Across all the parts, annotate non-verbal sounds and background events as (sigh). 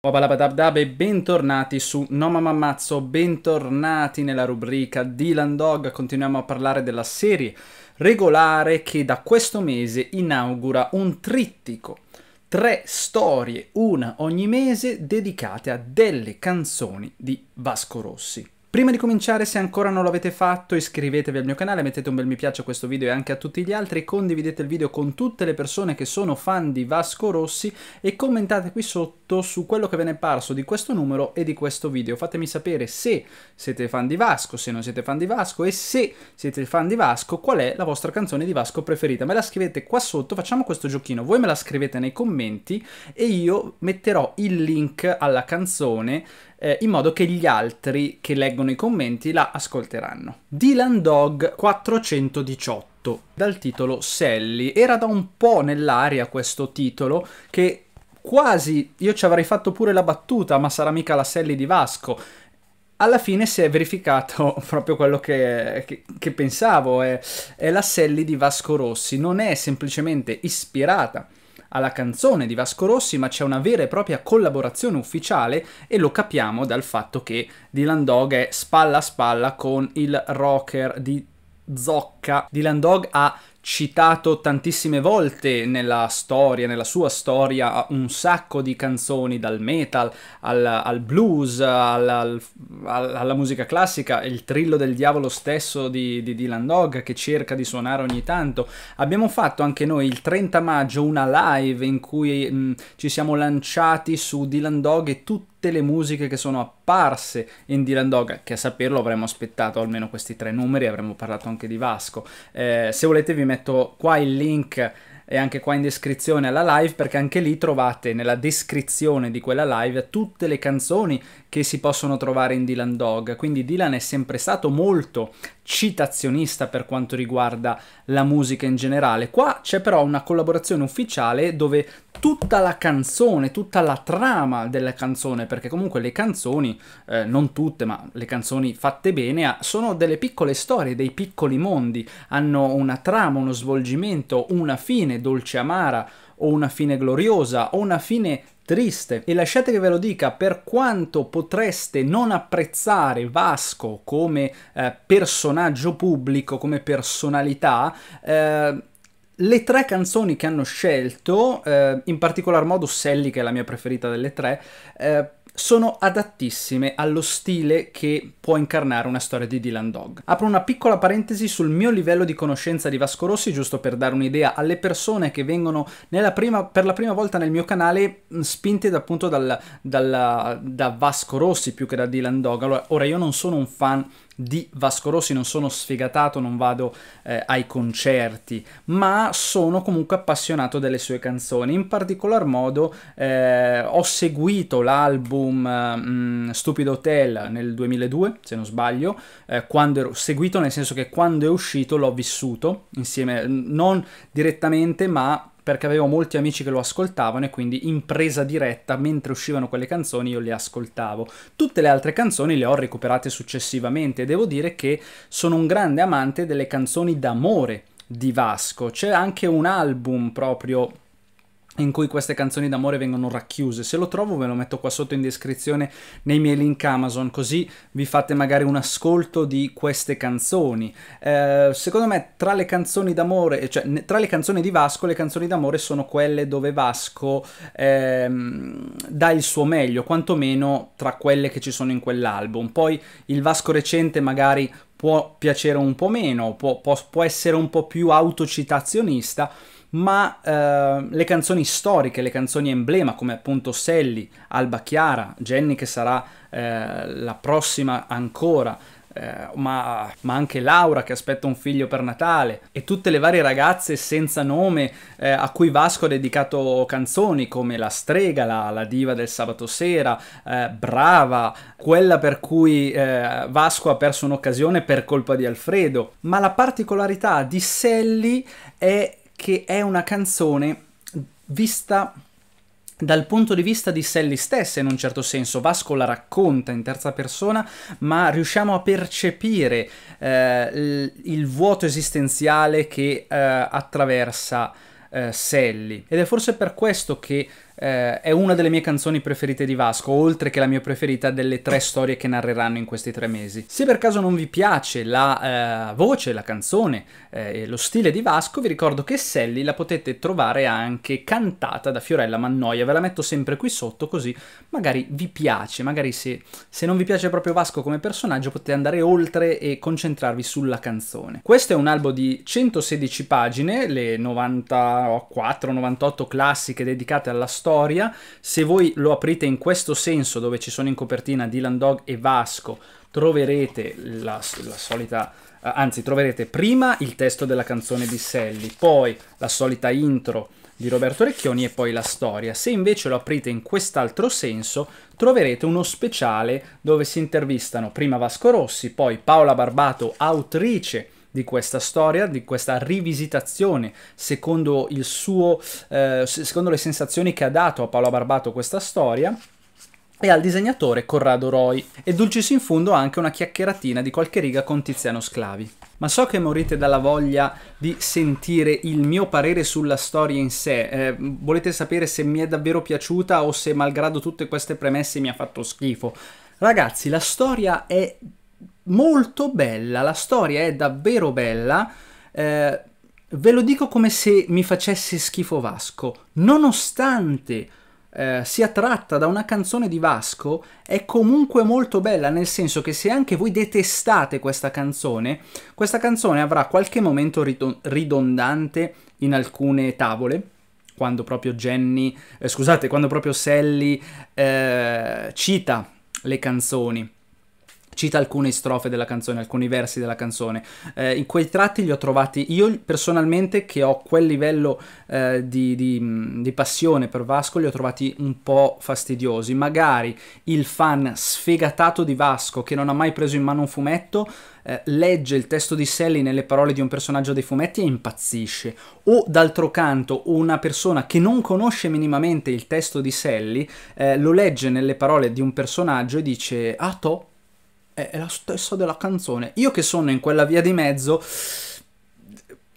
Obalabadabdab e bentornati su No Mamma bentornati nella rubrica Dylan Dog, continuiamo a parlare della serie regolare che da questo mese inaugura un trittico, tre storie, una ogni mese, dedicate a delle canzoni di Vasco Rossi. Prima di cominciare, se ancora non l'avete fatto, iscrivetevi al mio canale, mettete un bel mi piace a questo video e anche a tutti gli altri, condividete il video con tutte le persone che sono fan di Vasco Rossi e commentate qui sotto su quello che ve ne è parso di questo numero e di questo video. Fatemi sapere se siete fan di Vasco, se non siete fan di Vasco e se siete fan di Vasco qual è la vostra canzone di Vasco preferita. Me la scrivete qua sotto, facciamo questo giochino, voi me la scrivete nei commenti e io metterò il link alla canzone eh, in modo che gli altri che leggono i commenti la ascolteranno. Dylan Dog 418 dal titolo Sally. Era da un po' nell'aria questo titolo che quasi io ci avrei fatto pure la battuta, ma sarà mica la Sally di Vasco. Alla fine si è verificato (laughs) proprio quello che, che, che pensavo, è, eh. è la Sally di Vasco Rossi, non è semplicemente ispirata alla canzone di Vasco Rossi, ma c'è una vera e propria collaborazione ufficiale e lo capiamo dal fatto che Dylan Dog è spalla a spalla con il rocker di Zocco America. Dylan Dog ha citato tantissime volte nella storia, nella sua storia, un sacco di canzoni dal metal al, al blues, al, al, alla musica classica, il trillo del diavolo stesso di, di Dylan Dog che cerca di suonare ogni tanto. Abbiamo fatto anche noi il 30 maggio una live in cui mh, mm, ci siamo lanciati su Dylan Dog e tutti le musiche che sono apparse in Dylan Dog, che a saperlo avremmo aspettato almeno questi tre numeri, avremmo parlato anche di Vasco pazzesco. Eh, se volete vi metto qua il link e anche qua in descrizione alla live perché anche lì trovate nella descrizione di quella live tutte le canzoni che si possono trovare in Dylan Dog. Quindi Dylan è sempre stato molto citazionista per quanto riguarda la musica in generale. Qua c'è però una collaborazione ufficiale dove tutta la canzone, tutta la trama della canzone, perché comunque le canzoni, eh, non tutte, ma le canzoni fatte bene, sono delle piccole storie, dei piccoli mondi, hanno una trama, uno svolgimento, una fine dolce amara o una fine gloriosa o una fine triste. E lasciate che ve lo dica, per quanto potreste non apprezzare Vasco come eh, personaggio pubblico, come personalità, eh, le tre canzoni che hanno scelto, eh, in particolar modo Sally che è la mia preferita delle tre, eh, sono adattissime allo stile che può incarnare una storia di Dylan Dog. Apro una piccola parentesi sul mio livello di conoscenza di Vasco Rossi, giusto per dare un'idea alle persone che vengono prima, per la prima volta nel mio canale spinte appunto dal, dal, da Vasco Rossi più che da Dylan Dog. Allora, ora io non sono un fan di Vasco Rossi, non sono sfegatato, non vado eh, ai concerti, ma sono comunque appassionato delle sue canzoni. In particolar modo eh, ho seguito l'album mm, Stupido Hotel nel 2002, se non sbaglio, eh, quando ero seguito nel senso che quando è uscito l'ho vissuto insieme, non direttamente ma perché avevo molti amici che lo ascoltavano e quindi in presa diretta, mentre uscivano quelle canzoni, io le ascoltavo. Tutte le altre canzoni le ho recuperate successivamente e devo dire che sono un grande amante delle canzoni d'amore di Vasco. C'è anche un album proprio in cui queste canzoni d'amore vengono racchiuse. Se lo trovo ve lo metto qua sotto in descrizione nei miei link Amazon, così vi fate magari un ascolto di queste canzoni. Eh, secondo me tra le canzoni d'amore, cioè tra le canzoni di Vasco, le canzoni d'amore sono quelle dove Vasco ehm, dà il suo meglio, quantomeno tra quelle che ci sono in quell'album. Poi il Vasco recente magari può piacere un po' meno, può, può, può essere un po' più autocitazionista, ma eh, le canzoni storiche, le canzoni emblema come appunto Sally, Alba Chiara, Jenny che sarà eh, la prossima ancora, eh, ma, ma, anche Laura che aspetta un figlio per Natale e tutte le varie ragazze senza nome eh, a cui Vasco ha dedicato canzoni come La strega, La, la diva del sabato sera, eh, Brava, quella per cui eh, Vasco ha perso un'occasione per colpa di Alfredo. Ma la particolarità di Sally è che è una canzone vista dal punto di vista di Sally stessa in un certo senso. Vasco la racconta in terza persona, ma riusciamo a percepire eh, il vuoto esistenziale che eh, attraversa eh, Sally. Ed è forse per questo che eh, è una delle mie canzoni preferite di Vasco, oltre che la mia preferita delle tre storie che narreranno in questi tre mesi. Se per caso non vi piace la eh, voce, la canzone eh, e eh, lo stile di Vasco, vi ricordo che Sally la potete trovare anche cantata da Fiorella Mannoia, ve la metto sempre qui sotto così magari vi piace, magari se, se non vi piace proprio Vasco come personaggio potete andare oltre e concentrarvi sulla canzone. Questo è un albo di 116 pagine, le 94-98 classiche dedicate alla storia storia. Se voi lo aprite in questo senso, dove ci sono in copertina Dylan Dog e Vasco, troverete la, la solita eh, anzi troverete prima il testo della canzone di Sally, poi la solita intro di Roberto Recchioni e poi la storia. Se invece lo aprite in quest'altro senso, troverete uno speciale dove si intervistano prima Vasco Rossi, poi Paola Barbato, autrice di questa storia, di questa rivisitazione secondo, il suo, eh, secondo le sensazioni che ha dato a Paolo Barbato questa storia e al disegnatore Corrado Roy e dulcis in fundo anche una chiacchieratina di qualche riga con Tiziano Sclavi. Ma so che morite dalla voglia di sentire il mio parere sulla storia in sé, eh, volete sapere se mi è davvero piaciuta o se malgrado tutte queste premesse mi ha fatto schifo. Ragazzi, la storia è molto bella, la storia è davvero bella. Eh, ve lo dico come se mi facesse schifo Vasco, nonostante eh, sia tratta da una canzone di Vasco, è comunque molto bella, nel senso che se anche voi detestate questa canzone, questa canzone avrà qualche momento ridondante in alcune tavole, quando proprio Jenny, eh, scusate, quando proprio Sally eh, cita le canzoni cita alcune strofe della canzone, alcuni versi della canzone. Eh, in quei tratti li ho trovati io personalmente che ho quel livello eh, di, di, mm, di, passione per Vasco, li ho trovati un po' fastidiosi. Magari il fan sfegatato di Vasco che non ha mai preso in mano un fumetto eh, legge il testo di Sally nelle parole di un personaggio dei fumetti e impazzisce. O d'altro canto una persona che non conosce minimamente il testo di Sally eh, lo legge nelle parole di un personaggio e dice ah to è, è la stessa della canzone. Io che sono in quella via di mezzo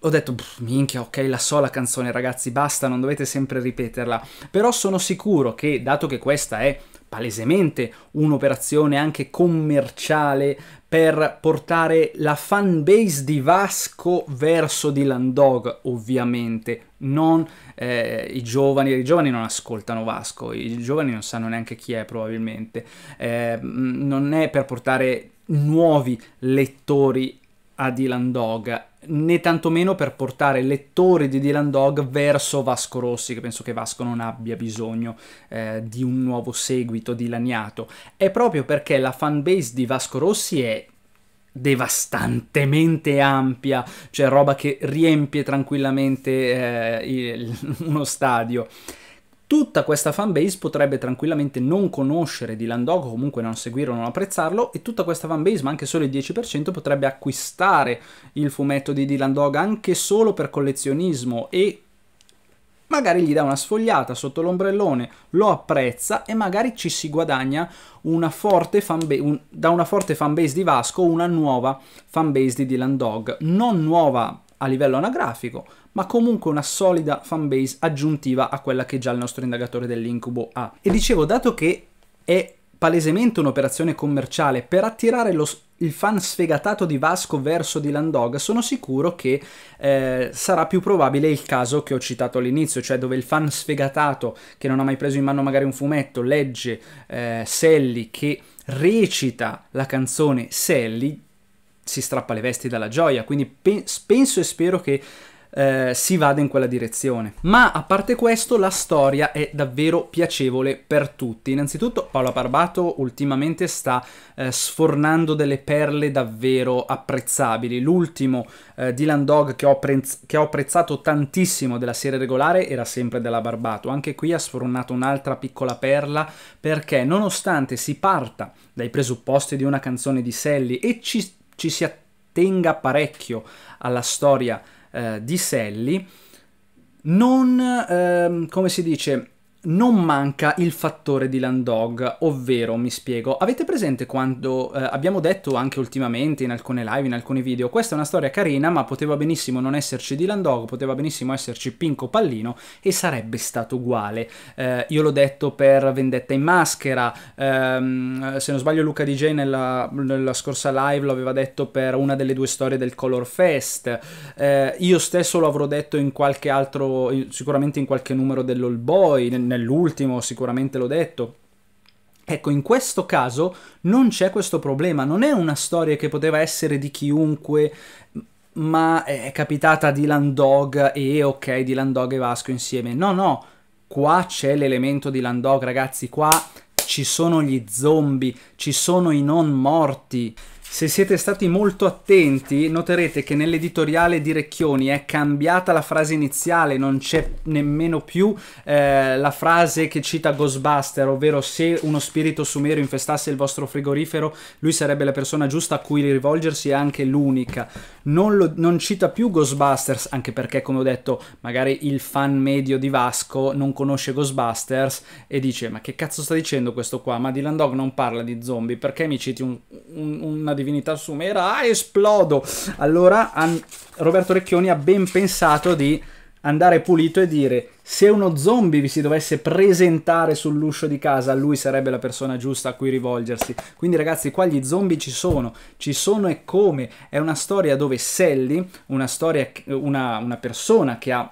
ho detto, minchia, ok, la so la canzone, ragazzi, basta, non dovete sempre ripeterla. Però sono sicuro che, dato che questa è palesemente un'operazione anche commerciale per portare la fanbase di Vasco verso Dylan Dog, ovviamente, non eh, i giovani, i giovani non ascoltano Vasco, i giovani non sanno neanche chi è probabilmente, eh, non è per portare nuovi lettori a Dylan Dog, né tantomeno per portare lettori di Dylan Dog verso Vasco Rossi, che penso che Vasco non abbia bisogno eh, di un nuovo seguito dilaniato. È proprio perché la fanbase di Vasco Rossi è devastantemente ampia, cioè roba che riempie tranquillamente eh, il, (laughs) uno stadio. Tutta questa fanbase potrebbe tranquillamente non conoscere Dylan Dog, comunque non seguirlo, non apprezzarlo, e tutta questa fanbase, ma anche solo il 10%, potrebbe acquistare il fumetto di Dylan Dog anche solo per collezionismo e magari gli dà una sfogliata sotto l'ombrellone, lo apprezza e magari ci si guadagna una forte un, da una forte fanbase di Vasco una nuova fanbase di Dylan Dog. Non nuova a livello anagrafico, ma comunque una solida fanbase aggiuntiva a quella che già il nostro indagatore dell'incubo ha. E dicevo, dato che è palesemente un'operazione commerciale per attirare lo, il fan sfegatato di Vasco verso Dylan Dog, sono sicuro che eh, sarà più probabile il caso che ho citato all'inizio, cioè dove il fan sfegatato che non ha mai preso in mano magari un fumetto legge eh, Sally che recita la canzone Sally si strappa le vesti dalla gioia, quindi pe- penso e spero che eh, si vada in quella direzione. Ma a parte questo, la storia è davvero piacevole per tutti. Innanzitutto, Paola Barbato ultimamente sta eh, sfornando delle perle davvero apprezzabili. L'ultimo eh, Dylan Dog che ho, prez- che ho apprezzato tantissimo della serie regolare era sempre della Barbato. Anche qui ha sfornato un'altra piccola perla perché, nonostante si parta dai presupposti di una canzone di Sally e ci ci si attenga parecchio alla storia eh, di Sally, non, ehm, come si dice, non manca il fattore di Landog, ovvero, mi spiego, avete presente quando eh, abbiamo detto anche ultimamente in alcune live, in alcuni video, questa è una storia carina, ma poteva benissimo non esserci di Landog, poteva benissimo esserci Pinco Pallino e sarebbe stato uguale. Eh, io l'ho detto per Vendetta in Maschera, ehm, se non sbaglio Luca DJ nella, nella, scorsa live lo aveva detto per una delle due storie del Color Fest, eh, io stesso lo avrò detto in qualche altro, sicuramente in qualche numero dell'All Boy, nel nell'ultimo sicuramente l'ho detto. Ecco, in questo caso non c'è questo problema, non è una storia che poteva essere di chiunque, ma è capitata a Dylan Dog e ok, Dylan Dog e Vasco insieme. No, no, qua c'è l'elemento di Landog, ragazzi, qua ci sono gli zombie, ci sono i non morti. Se siete stati molto attenti, noterete che nell'editoriale di Recchioni è cambiata la frase iniziale, non c'è nemmeno più eh, la frase che cita Ghostbuster, ovvero se uno spirito sumero infestasse il vostro frigorifero, lui sarebbe la persona giusta a cui rivolgersi e anche l'unica. Non, lo, non cita più Ghostbusters, anche perché, come ho detto, magari il fan medio di Vasco non conosce Ghostbusters e dice: Ma che cazzo sta dicendo questo qua? Ma Dylan Dog non parla di zombie, perché mi citi un, un, una divinità sumera. Ah, esplodo! Allora Roberto Recchioni ha ben pensato di andare pulito e dire se uno zombie vi si dovesse presentare sull'uscio di casa, lui sarebbe la persona giusta a cui rivolgersi. Quindi ragazzi, qua gli zombie ci sono, ci sono e come. È una storia dove Sally, una, storia, una, una persona che ha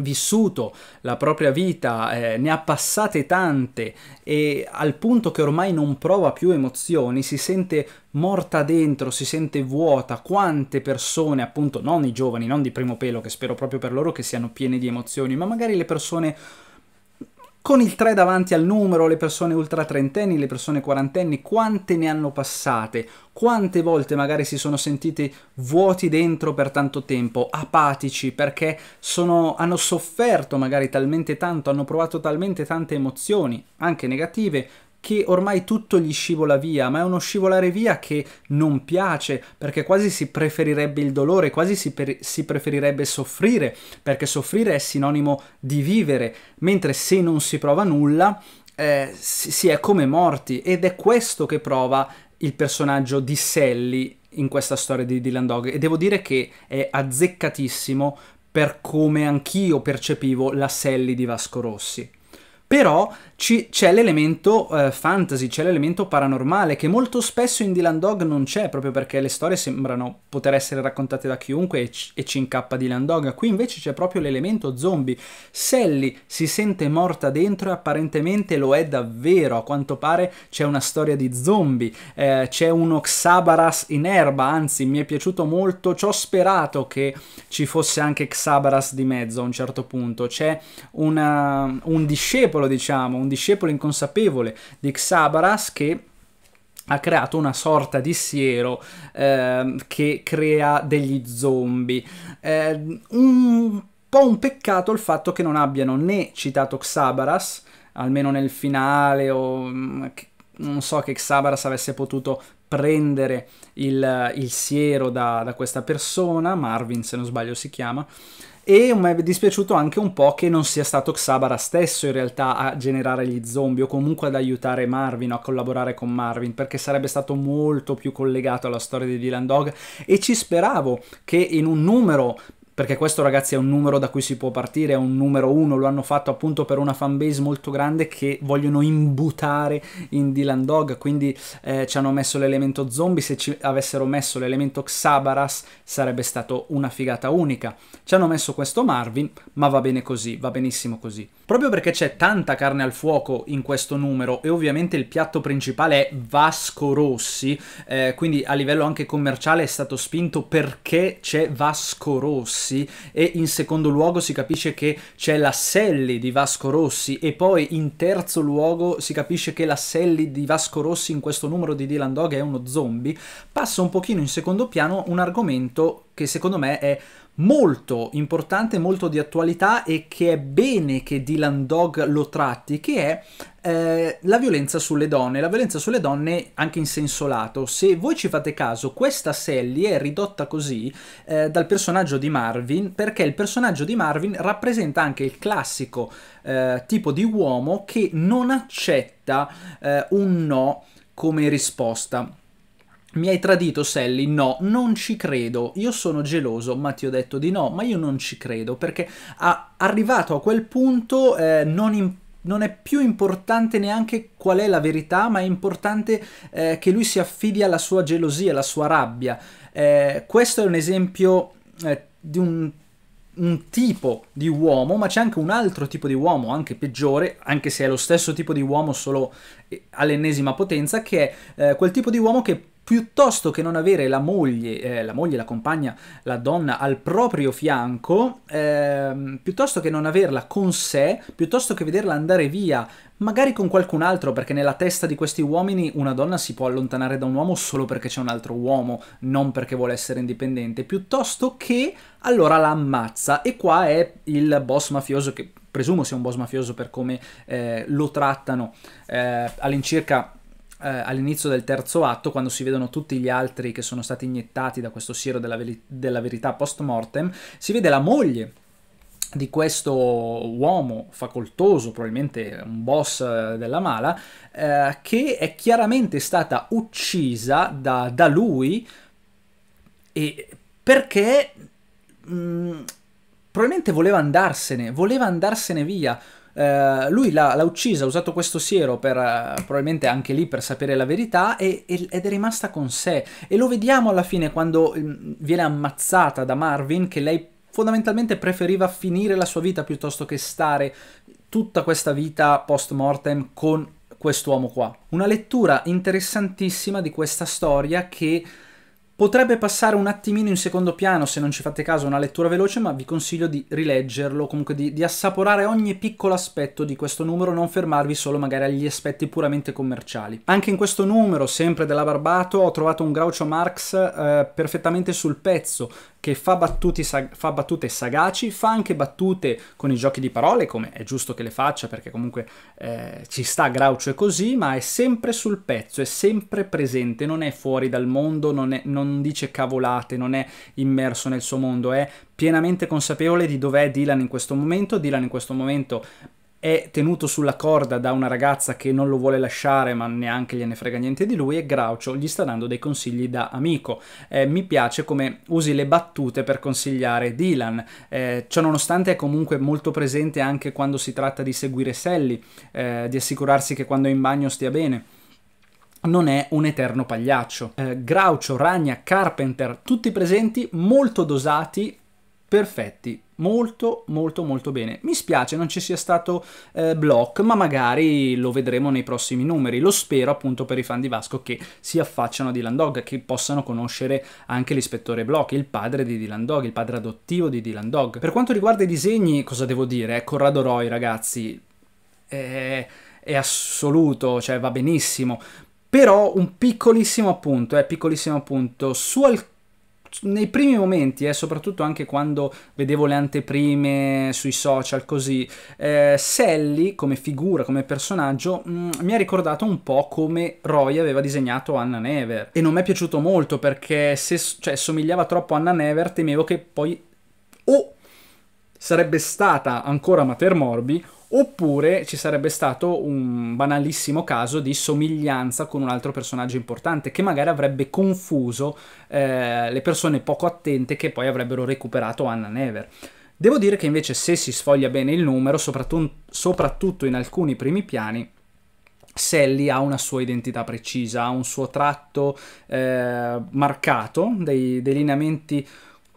vissuto la propria vita, eh, ne ha passate tante e al punto che ormai non prova più emozioni, si sente morta dentro, si sente vuota. Quante persone, appunto, non i giovani, non di primo pelo, che spero proprio per loro che siano piene di emozioni, ma magari le persone con il 3 davanti al numero, le persone ultra trentenni, le persone quarantenni, quante ne hanno passate, quante volte magari si sono sentite vuoti dentro per tanto tempo, apatici, perché sono, hanno sofferto magari talmente tanto, hanno provato talmente tante emozioni, anche negative, che ormai tutto gli scivola via, ma è uno scivolare via che non piace, perché quasi si preferirebbe il dolore, quasi si, si preferirebbe soffrire, perché soffrire è sinonimo di vivere, mentre se non si prova nulla eh, si è come morti ed è questo che prova il personaggio di Sally in questa storia di Dylan Dog e devo dire che è azzeccatissimo per come anch'io percepivo la Sally di Vasco Rossi però c'è l'elemento eh, fantasy, c'è l'elemento paranormale che molto spesso in Dylan Dog non c'è proprio perché le storie sembrano poter essere raccontate da chiunque e, e ci incappa Dylan Dog. Qui invece c'è proprio l'elemento zombie. Sally si sente morta dentro e apparentemente lo è davvero. A quanto pare c'è una storia di zombie, eh, c'è uno Xabaras in erba, anzi mi è piaciuto molto, ci ho sperato che ci fosse anche Xabaras di mezzo a un certo punto. C'è un discepolo discepolo, diciamo, un discepolo inconsapevole di Xabaras che ha creato una sorta di siero eh, che crea degli zombie. Eh, un po' un peccato il fatto che non abbiano né citato Xabaras, almeno nel finale, o mm, non so che Xabaras avesse potuto prendere il, il siero da, da questa persona, Marvin se non sbaglio si chiama, e mi è dispiaciuto anche un po' che non sia stato Xabara stesso in realtà a generare gli zombie o comunque ad aiutare Marvin o a collaborare con Marvin perché sarebbe stato molto più collegato alla storia di Dylan Dog e ci speravo che in un numero perché questo ragazzi è un numero da cui si può partire, è un numero uno, lo hanno fatto appunto per una fanbase molto grande che vogliono imbutare in Dylan Dog, quindi eh, ci hanno messo l'elemento zombie, se ci avessero messo l'elemento Xabaras sarebbe stato una figata unica. Ci hanno messo questo Marvin, ma va bene così, va benissimo così. Proprio perché c'è tanta carne al fuoco in questo numero e ovviamente il piatto principale è Vasco Rossi, eh, quindi a livello anche commerciale è stato spinto perché c'è Vasco Rossi Rossi e in secondo luogo si capisce che c'è la Sally di Vasco Rossi e poi in terzo luogo si capisce che la Sally di Vasco Rossi in questo numero di Dylan Dog è uno zombie, passa un pochino in secondo piano un argomento che secondo me è molto importante, molto di attualità e che è bene che Dylan Dog lo tratti, che è eh, la violenza sulle donne, la violenza sulle donne anche in senso lato. Se voi ci fate caso, questa Sally è ridotta così eh, dal personaggio di Marvin perché il personaggio di Marvin rappresenta anche il classico eh, tipo di uomo che non accetta eh, un no come risposta. Mi hai tradito Sally? No, non ci credo. Io sono geloso, ma ti ho detto di no, ma io non ci credo perché a, arrivato a quel punto eh, non importa non è più importante neanche qual è la verità, ma è importante eh, che lui si affidi alla sua gelosia, alla sua rabbia. Eh, questo è un esempio eh, di un, un, tipo di uomo, ma c'è anche un altro tipo di uomo, anche peggiore, anche se è lo stesso tipo di uomo, solo eh, all'ennesima potenza, che è eh, quel tipo di uomo che piuttosto che non avere la moglie, eh, la moglie, la compagna, la donna al proprio fianco, eh, piuttosto che non averla con sé, piuttosto che vederla andare via, magari con qualcun altro, perché nella testa di questi uomini una donna si può allontanare da un uomo solo perché c'è un altro uomo, non perché vuole essere indipendente, piuttosto che allora la ammazza. E qua è il boss mafioso che presumo sia un boss mafioso per come eh, lo trattano eh, all'incirca eh, all'inizio del terzo atto, quando si vedono tutti gli altri che sono stati iniettati da questo siero della, veri- della verità post mortem, si vede la moglie di questo uomo facoltoso, probabilmente un boss eh, della mala, eh, che è chiaramente stata uccisa da, da lui perché mh, mm, probabilmente voleva andarsene, voleva andarsene via. Uh, lui l'ha, uccisa, ha usato questo siero per, eh, probabilmente anche lì per sapere la verità e, ed è rimasta con sé. E lo vediamo alla fine quando mm, viene ammazzata da Marvin che lei fondamentalmente preferiva finire la sua vita piuttosto che stare tutta questa vita post mortem con quest'uomo qua. Una lettura interessantissima di questa storia che Potrebbe passare un attimino in secondo piano se non ci fate caso una lettura veloce, ma vi consiglio di rileggerlo, comunque di, di, assaporare ogni piccolo aspetto di questo numero, non fermarvi solo magari agli aspetti puramente commerciali. Anche in questo numero, sempre della Barbato, ho trovato un Groucho Marx eh, perfettamente sul pezzo, che fa, battuti, fa, battute sagaci, fa anche battute con i giochi di parole, come è giusto che le faccia perché comunque eh, ci sta Groucho e così, ma è sempre sul pezzo, è sempre presente, non è fuori dal mondo, non, è, non dice cavolate, non è immerso nel suo mondo, è pienamente consapevole di dov'è Dylan in questo momento, Dylan in questo momento è tenuto sulla corda da una ragazza che non lo vuole lasciare ma neanche gliene frega niente di lui e Groucho gli sta dando dei consigli da amico. Eh, mi piace come usi le battute per consigliare Dylan, eh, ciononostante è comunque molto presente anche quando si tratta di seguire Sally, eh, di assicurarsi che quando è in bagno stia bene non è un eterno pagliaccio. Eh, Groucho, Ragna, Carpenter, tutti presenti, molto dosati, perfetti molto molto molto bene mi spiace non ci sia stato eh, block ma magari lo vedremo nei prossimi numeri lo spero appunto per i fan di Vasco che si affacciano a Dylan Dog che possano conoscere anche l'ispettore Block il padre di Dylan Dog il padre adottivo di Dylan Dog per quanto riguarda i disegni cosa devo dire Corrado Roy ragazzi è, è assoluto cioè va benissimo però un piccolissimo appunto, eh, piccolissimo appunto, su alcuni nei primi momenti, eh, soprattutto anche quando vedevo le anteprime sui social, così, eh, Sally come figura, come personaggio, mh, mm, mi ha ricordato un po' come Roy aveva disegnato Anna Never. E non mi è piaciuto molto perché se cioè, somigliava troppo a Anna Never temevo che poi o oh, sarebbe stata ancora Mater Morbi Oppure ci sarebbe stato un banalissimo caso di somiglianza con un altro personaggio importante che magari avrebbe confuso eh, le persone poco attente che poi avrebbero recuperato Anna Never. Devo dire che invece se si sfoglia bene il numero, soprattutto in alcuni primi piani, Sally ha una sua identità precisa, ha un suo tratto eh, marcato, dei, dei lineamenti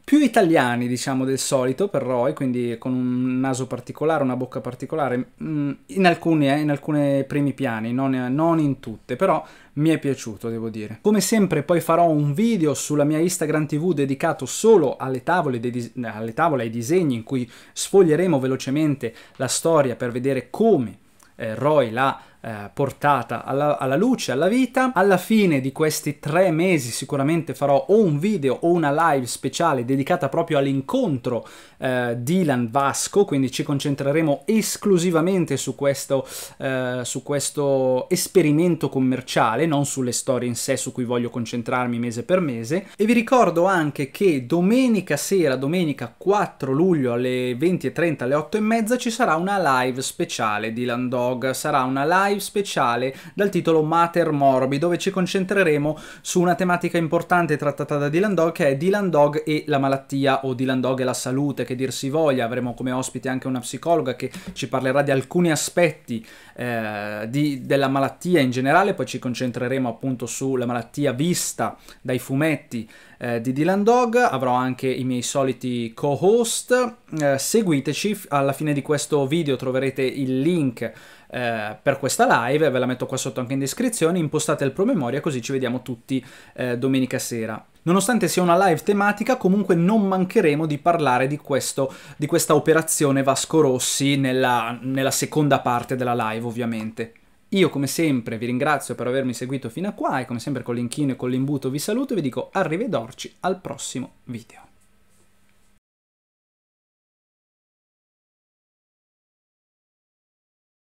più italiani diciamo del solito per Roy, quindi con un naso particolare, una bocca particolare, mm, in alcuni, eh, in alcuni primi piani, non, non in tutte, però mi è piaciuto devo dire. Come sempre poi farò un video sulla mia Instagram TV dedicato solo alle tavole, dei alle tavole ai disegni in cui sfoglieremo velocemente la storia per vedere come eh, Roy l'ha eh, portata alla, alla, luce, alla vita. Alla fine di questi tre mesi sicuramente farò o un video o una live speciale dedicata proprio all'incontro eh, Dylan Vasco, quindi ci concentreremo esclusivamente su questo, eh, su questo esperimento commerciale, non sulle storie in sé su cui voglio concentrarmi mese per mese. E vi ricordo anche che domenica sera, domenica 4 luglio alle 20.30, alle 8.30 ci sarà una live speciale di Dog, sarà una live live speciale dal titolo Mater Morbi, dove ci concentreremo su una tematica importante trattata da Dylan Dog, che è Dylan Dog e la malattia o Dylan Dog e la salute, che dir si voglia. Avremo come ospite anche una psicologa che ci parlerà di alcuni aspetti eh, di, della malattia in generale, poi ci concentreremo appunto sulla malattia vista dai fumetti eh, di Dylan Dog, avrò anche i miei soliti co-host. Eh, seguiteci, alla fine di questo video troverete il link eh, per questa live, ve la metto qua sotto anche in descrizione, impostate il promemoria così ci vediamo tutti eh, domenica sera. Nonostante sia una live tematica, comunque non mancheremo di parlare di, questo, di questa operazione Vasco Rossi nella, nella seconda parte della live ovviamente. Io come sempre vi ringrazio per avermi seguito fino a qua e come sempre con l'inchino e con l'imbuto vi saluto e vi dico arrivederci al prossimo video.